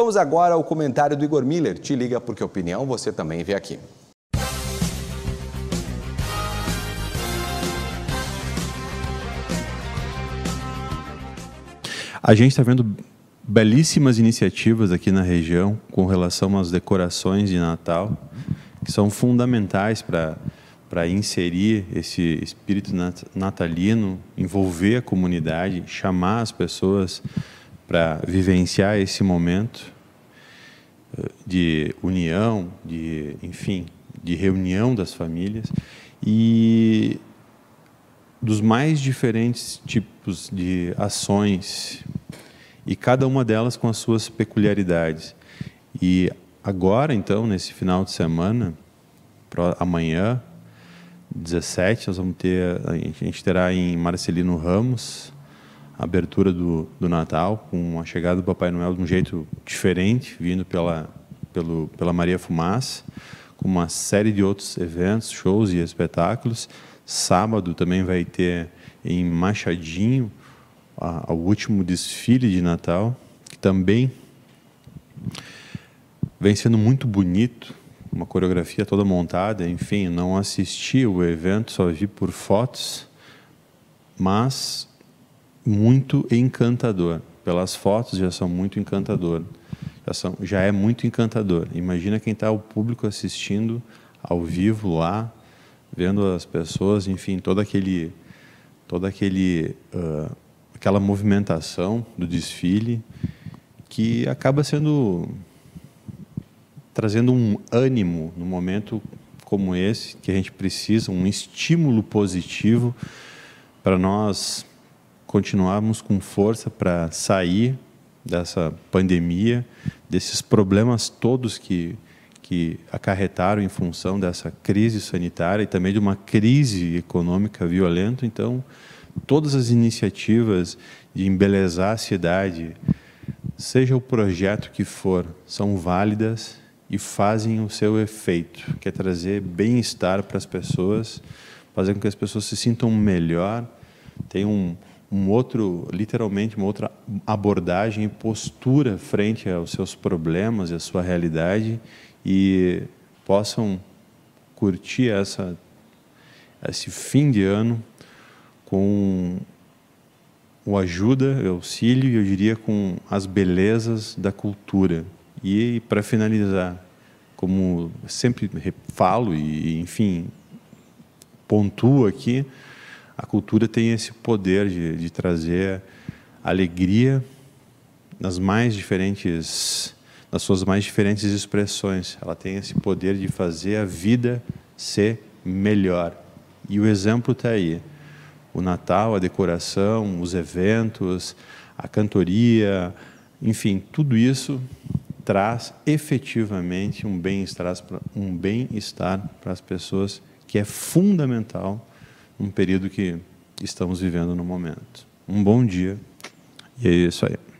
Vamos agora ao comentário do Igor Miller. Te liga porque opinião você também vê aqui. A gente está vendo belíssimas iniciativas aqui na região com relação às decorações de Natal, que são fundamentais para para inserir esse espírito natalino, envolver a comunidade, chamar as pessoas para vivenciar esse momento eh, de união, de enfim, de reunião das famílias e dos mais diferentes tipos de ações e cada uma delas com as suas peculiaridades. E agora, então, nesse final de semana, amanhã, 17, nós vamos ter a gente terá em Marcelino Ramos abertura do, do Natal, com a chegada do Papai Noel de um jeito diferente, vindo pela, pelo, pela Maria Fumaça, com uma série de outros eventos, shows e espetáculos. Sábado também vai ter em Machadinho o último desfile de Natal, que também vem sendo muito bonito, uma coreografia toda montada. Enfim, não assisti o evento, só vi por fotos, mas muito encantador. Pelas fotos já são muito encantador. Já, são, já é muito encantador. Imagina quem está o público assistindo ao vivo lá, vendo as pessoas, enfim, todo aquele, todo aquele, uh, aquela movimentação do desfile que acaba sendo trazendo um ânimo no momento como esse que a gente precisa, um estímulo positivo para nós continuarmos com força para sair dessa pandemia, desses problemas todos que, que acarretaram em função dessa crise sanitária e também de uma crise econômica violenta. Então, todas as iniciativas de embelezar a cidade, seja o projeto que for, são válidas e fazem o seu efeito, que é trazer bem-estar para as pessoas, fazer com que as pessoas se sintam melhor, tenham um outro, literalmente, uma outra abordagem e postura frente aos seus problemas e à sua realidade e possam curtir essa, esse fim de ano com o ajuda, o auxílio e eu diria com as belezas da cultura. E para finalizar, como sempre falo e enfim pontuo aqui, a cultura tem esse poder de, de trazer alegria nas mais diferentes nas suas mais diferentes expressões. Ela tem esse poder de fazer a vida ser melhor. E o exemplo está aí. O Natal, a decoração, os eventos, a cantoria, enfim, tudo isso traz efetivamente um bem-estar um bem para as pessoas que é fundamental um período que estamos vivendo no momento. Um bom dia e é isso aí.